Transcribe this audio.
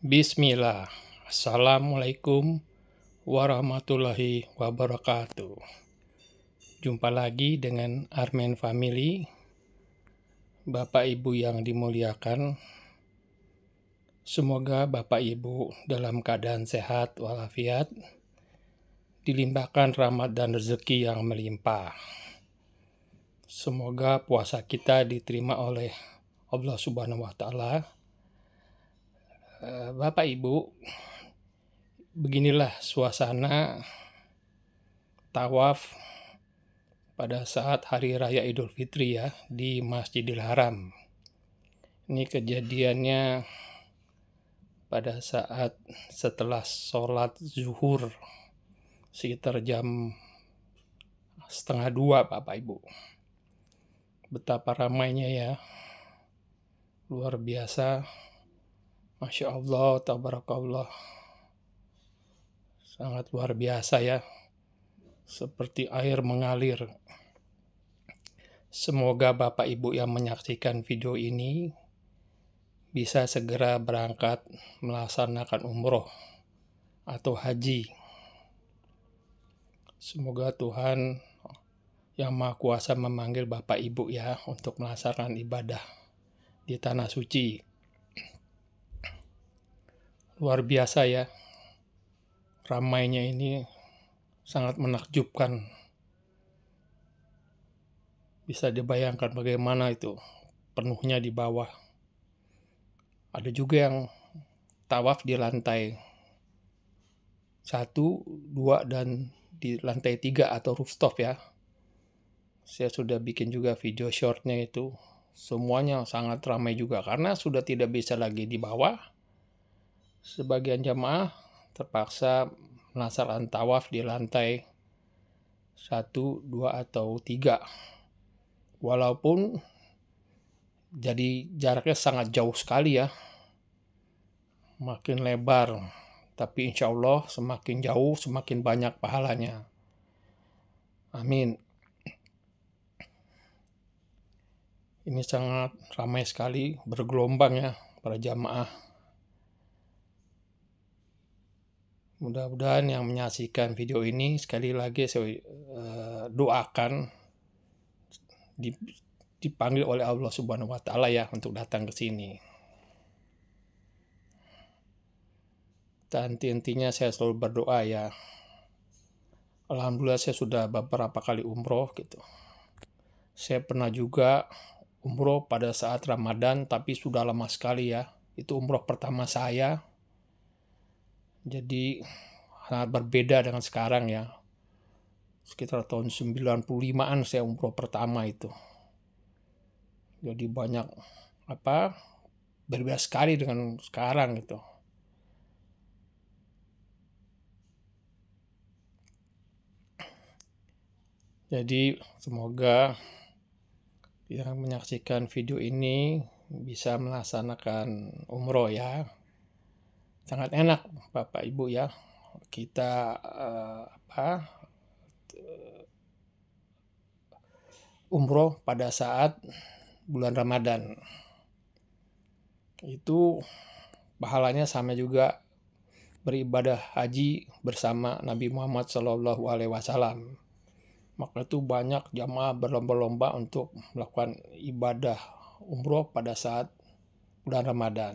Bismillah. Assalamualaikum warahmatullahi wabarakatuh. Jumpa lagi dengan Armen Family. Bapak Ibu yang dimuliakan, semoga Bapak Ibu dalam keadaan sehat walafiat, dilimpahkan rahmat dan rezeki yang melimpah. Semoga puasa kita diterima oleh Allah Subhanahu wa taala Eh, Bapak Ibu, beginilah suasana tawaf pada saat hari raya Idul Fitri ya di Masjidil Haram. Ini kejadiannya pada saat setelah sholat zuhur sekitar jam setengah dua Bapak Ibu. Betapa ramainya ya, luar biasa Masya Allah, tabarakallah. Sangat luar biasa ya. Seperti air mengalir. Semoga Bapak Ibu yang menyaksikan video ini bisa segera berangkat melaksanakan umroh atau haji. Semoga Tuhan yang Maha Kuasa memanggil Bapak Ibu ya untuk melaksanakan ibadah di tanah suci luar biasa ya. Ramainya ini sangat menakjubkan. Bisa dibayangkan bagaimana itu penuhnya di bawah. Ada juga yang tawaf di lantai satu, dua, dan di lantai tiga atau rooftop ya. Saya sudah bikin juga video shortnya itu. Semuanya sangat ramai juga karena sudah tidak bisa lagi di bawah sebagian jamaah terpaksa melaksanakan tawaf di lantai 1, 2, atau 3. Walaupun jadi jaraknya sangat jauh sekali ya. Makin lebar. Tapi insya Allah semakin jauh semakin banyak pahalanya. Amin. Ini sangat ramai sekali, bergelombang ya para jamaah Mudah-mudahan yang menyaksikan video ini sekali lagi saya uh, doakan dipanggil oleh Allah Subhanahu wa taala ya untuk datang ke sini. Dan intinya saya selalu berdoa ya. Alhamdulillah saya sudah beberapa kali umroh gitu. Saya pernah juga umroh pada saat Ramadan tapi sudah lama sekali ya. Itu umroh pertama saya jadi sangat berbeda dengan sekarang ya. Sekitar tahun 95-an saya umroh pertama itu. Jadi banyak apa berbeda sekali dengan sekarang gitu. Jadi semoga yang menyaksikan video ini bisa melaksanakan umroh ya sangat enak Bapak Ibu ya kita uh, apa eh, umroh pada saat bulan Ramadan itu pahalanya sama juga beribadah haji bersama Nabi Muhammad Shallallahu Alaihi Wasallam maka itu banyak jamaah berlomba-lomba untuk melakukan ibadah umroh pada saat bulan Ramadan